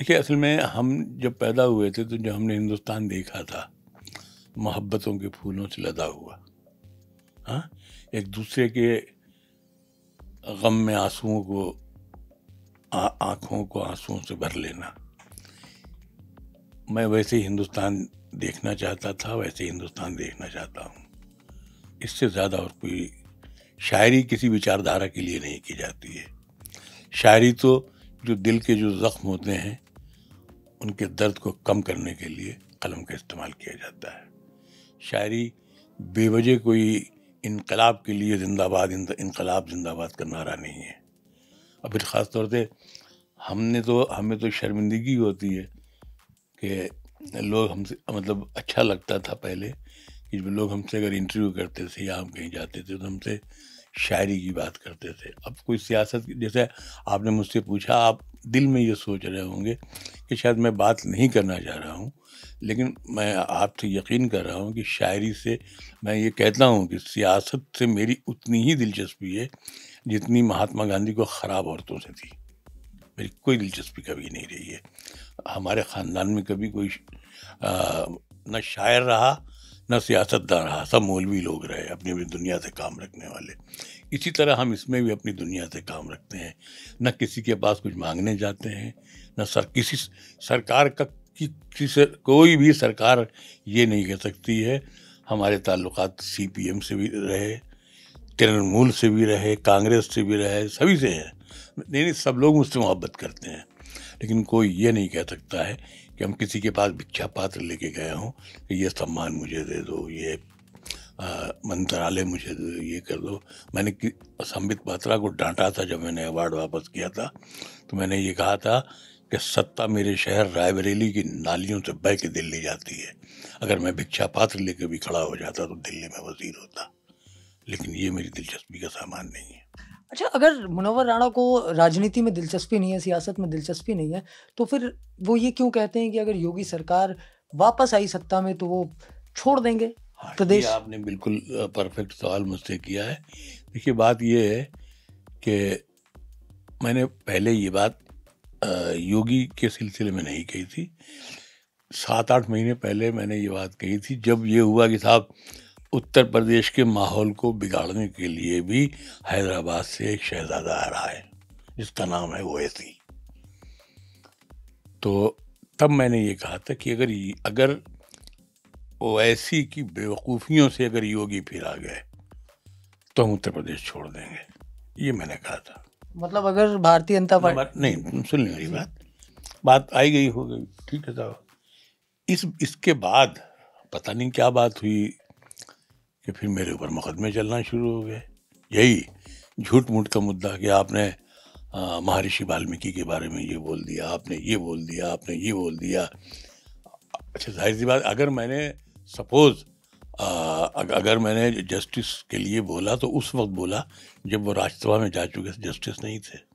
देखिए असल में हम जब पैदा हुए थे तो जो हमने हिंदुस्तान देखा था मोहब्बतों के फूलों से लदा हुआ हाँ एक दूसरे के गम में आंसुओं को आँखों को आंसुओं से भर लेना मैं वैसे ही हिंदुस्तान देखना चाहता था वैसे ही हिंदुस्तान देखना चाहता हूँ इससे ज़्यादा और कोई शायरी किसी विचारधारा के लिए नहीं की जाती है शायरी तो जो दिल के जो ज़ख्म होते हैं उनके दर्द को कम करने के लिए कलम का इस्तेमाल किया जाता है शायरी बेवजह कोई इनकलाब के लिए जिंदाबाद इनकलाब जिंदाबाद का नारा नहीं है और फिर ख़ास तौर से हमने तो हमें तो शर्मिंदगी होती है कि लोग हमसे मतलब अच्छा लगता था पहले कि लोग हमसे अगर इंटरव्यू करते थे या हम कहीं जाते थे तो हमसे शायरी की बात करते थे अब कोई सियासत जैसे आपने मुझसे पूछा आप दिल में ये सोच रहे होंगे कि शायद मैं बात नहीं करना चाह रहा हूँ लेकिन मैं आपसे यकीन कर रहा हूँ कि शायरी से मैं ये कहता हूँ कि सियासत से मेरी उतनी ही दिलचस्पी है जितनी महात्मा गांधी को ख़राब औरतों से थी मेरी कोई दिलचस्पी कभी नहीं रही है हमारे ख़ानदान में कभी कोई ना शायर रहा ना सियासतदान रहा सब मौलवी लोग रहे अपनी अपनी दुनिया से काम रखने वाले इसी तरह हम इसमें भी अपनी दुनिया से काम रखते हैं न किसी के पास कुछ मांगने जाते हैं न सर किसी सरकार का किसी से कोई भी सरकार ये नहीं कह सकती है हमारे पी एम से भी रहे तृणमूल से भी रहे कांग्रेस से भी रहे सभी से हैं नहीं सब लोग मुझसे मोहब्बत करते हैं लेकिन कोई ये नहीं कह सकता है कि हम किसी के पास भिक्षा पात्र लेके गए हों कि ये सम्मान मुझे दे दो ये मंत्रालय मुझे दे दो ये कर दो मैंने संबित पात्रा को डांटा था जब मैंने अवार्ड वापस किया था तो मैंने ये कहा था कि सत्ता मेरे शहर रायबरेली की नालियों से बह के दिल्ली जाती है अगर मैं भिक्षा पात्र लेकर भी खड़ा हो जाता तो दिल्ली में वजीर होता लेकिन ये मेरी दिलचस्पी का सामान नहीं है अच्छा अगर मुनवर राणा को राजनीति में दिलचस्पी नहीं है सियासत में दिलचस्पी नहीं है तो फिर वो ये क्यों कहते हैं कि अगर योगी सरकार वापस आई सत्ता में तो वो छोड़ देंगे हाँ, प्रदेश आपने बिल्कुल परफेक्ट सवाल मुझसे किया है देखिए बात ये है कि मैंने पहले ये बात योगी के सिलसिले में नहीं कही थी सात आठ महीने पहले मैंने ये बात कही थी जब ये हुआ कि साहब उत्तर प्रदेश के माहौल को बिगाड़ने के लिए भी हैदराबाद से एक शहजादा आ रहा है जिसका नाम है ओवैसी तो तब मैंने ये कहा था कि अगर अगर ओएसी की बेवकूफ़ियों से अगर योगी फिर आ गए तो हम उत्तर प्रदेश छोड़ देंगे ये मैंने कहा था मतलब अगर भारतीय जनता पार्टी नहीं सुन ली मेरी बात बात आई गई हो गई ठीक है साहब इस इसके बाद पता नहीं क्या बात हुई कि फिर मेरे ऊपर मुकदमे चलना शुरू हो गए यही झूठ मूठ का मुद्दा कि आपने महर्षि वाल्मीकि के बारे में ये बोल दिया आपने ये बोल दिया आपने ये बोल दिया अच्छा जाहिर सी बात अगर मैंने सपोज़ अगर मैंने जस्टिस के लिए बोला तो उस वक्त बोला जब वो राज्यसभा में जा चुके थे जस्टिस नहीं थे